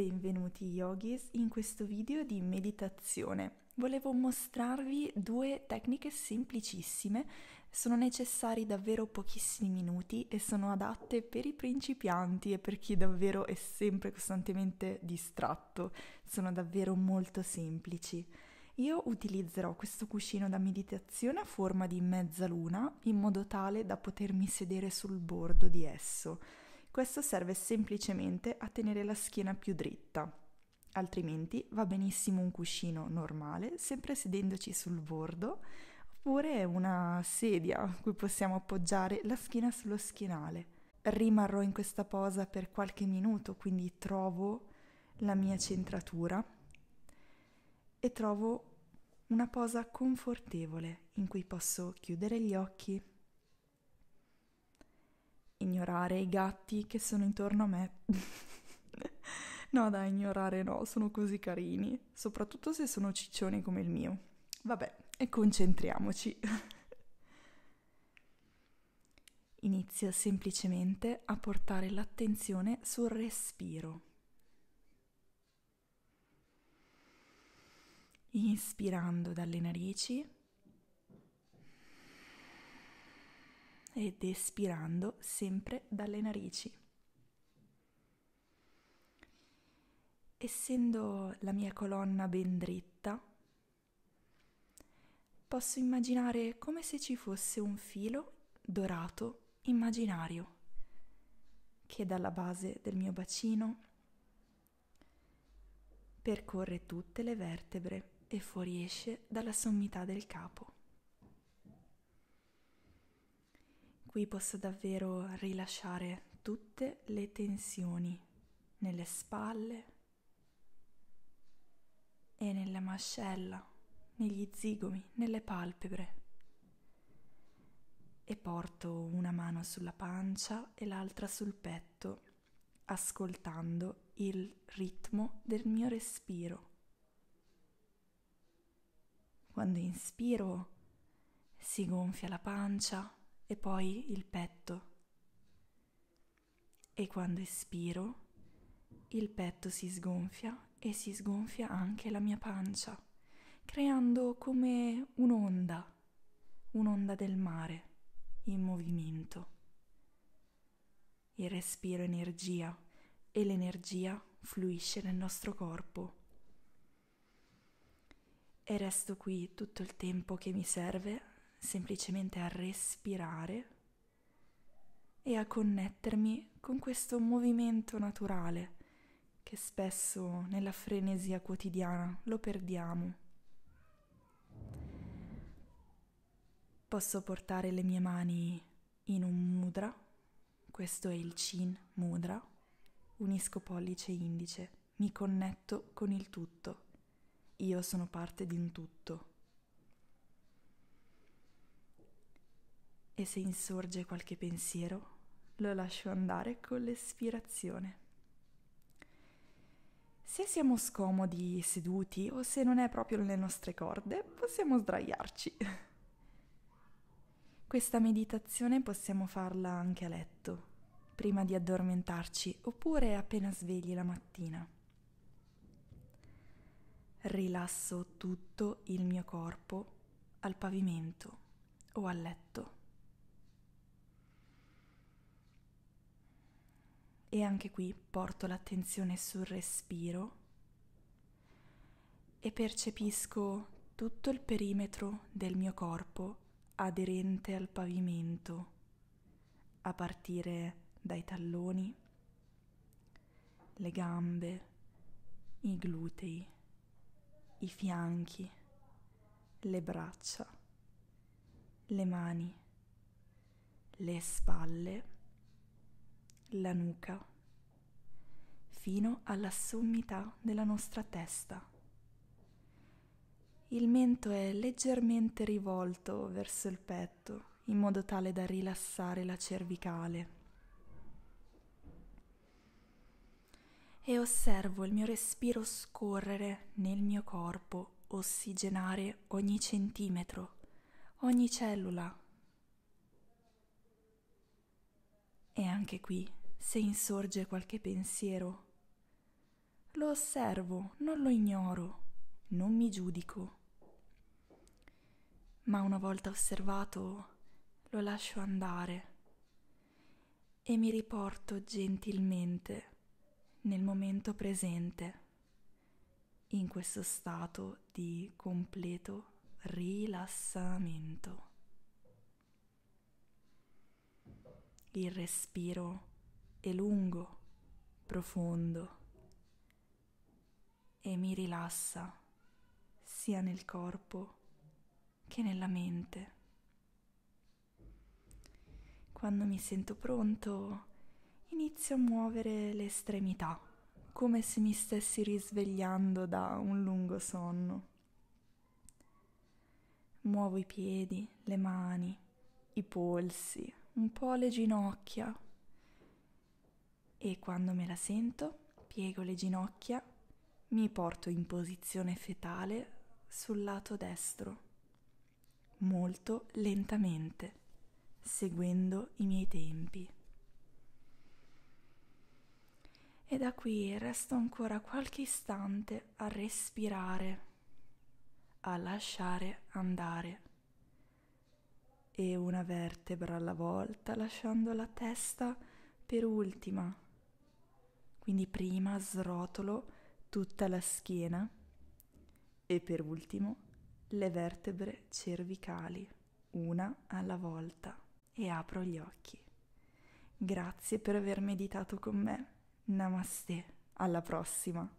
Benvenuti yogis, in questo video di meditazione volevo mostrarvi due tecniche semplicissime, sono necessari davvero pochissimi minuti e sono adatte per i principianti e per chi davvero è sempre costantemente distratto, sono davvero molto semplici. Io utilizzerò questo cuscino da meditazione a forma di mezzaluna in modo tale da potermi sedere sul bordo di esso questo serve semplicemente a tenere la schiena più dritta. Altrimenti va benissimo un cuscino normale, sempre sedendoci sul bordo, oppure una sedia a cui possiamo appoggiare la schiena sullo schienale. Rimarrò in questa posa per qualche minuto, quindi trovo la mia centratura e trovo una posa confortevole in cui posso chiudere gli occhi ignorare i gatti che sono intorno a me. no, da ignorare no, sono così carini, soprattutto se sono ciccioni come il mio. Vabbè, e concentriamoci. Inizia semplicemente a portare l'attenzione sul respiro. Inspirando dalle narici ed espirando sempre dalle narici. Essendo la mia colonna ben dritta, posso immaginare come se ci fosse un filo dorato immaginario che dalla base del mio bacino percorre tutte le vertebre e fuoriesce dalla sommità del capo. Qui posso davvero rilasciare tutte le tensioni nelle spalle e nella mascella, negli zigomi, nelle palpebre. E porto una mano sulla pancia e l'altra sul petto, ascoltando il ritmo del mio respiro. Quando inspiro si gonfia la pancia e poi il petto. E quando espiro, il petto si sgonfia e si sgonfia anche la mia pancia, creando come un'onda, un'onda del mare in movimento. Il respiro energia e l'energia fluisce nel nostro corpo. E resto qui tutto il tempo che mi serve semplicemente a respirare e a connettermi con questo movimento naturale che spesso nella frenesia quotidiana lo perdiamo. Posso portare le mie mani in un mudra, questo è il chin mudra, unisco pollice e indice, mi connetto con il tutto, io sono parte di un tutto. e se insorge qualche pensiero lo lascio andare con l'espirazione. Se siamo scomodi seduti o se non è proprio nelle nostre corde, possiamo sdraiarci. Questa meditazione possiamo farla anche a letto, prima di addormentarci oppure appena svegli la mattina. Rilasso tutto il mio corpo al pavimento o al letto. e anche qui porto l'attenzione sul respiro e percepisco tutto il perimetro del mio corpo aderente al pavimento, a partire dai talloni, le gambe, i glutei, i fianchi, le braccia, le mani, le spalle la nuca, fino alla sommità della nostra testa. Il mento è leggermente rivolto verso il petto in modo tale da rilassare la cervicale. E osservo il mio respiro scorrere nel mio corpo, ossigenare ogni centimetro, ogni cellula. E anche qui se insorge qualche pensiero. Lo osservo, non lo ignoro, non mi giudico. Ma una volta osservato lo lascio andare e mi riporto gentilmente nel momento presente, in questo stato di completo rilassamento. Il respiro è lungo, profondo e mi rilassa sia nel corpo che nella mente. Quando mi sento pronto inizio a muovere le estremità come se mi stessi risvegliando da un lungo sonno. Muovo i piedi, le mani, i polsi, un po' le ginocchia, e quando me la sento piego le ginocchia, mi porto in posizione fetale sul lato destro, molto lentamente, seguendo i miei tempi. E da qui resto ancora qualche istante a respirare, a lasciare andare. E una vertebra alla volta, lasciando la testa per ultima quindi prima srotolo tutta la schiena e per ultimo le vertebre cervicali, una alla volta e apro gli occhi. Grazie per aver meditato con me. Namaste, alla prossima!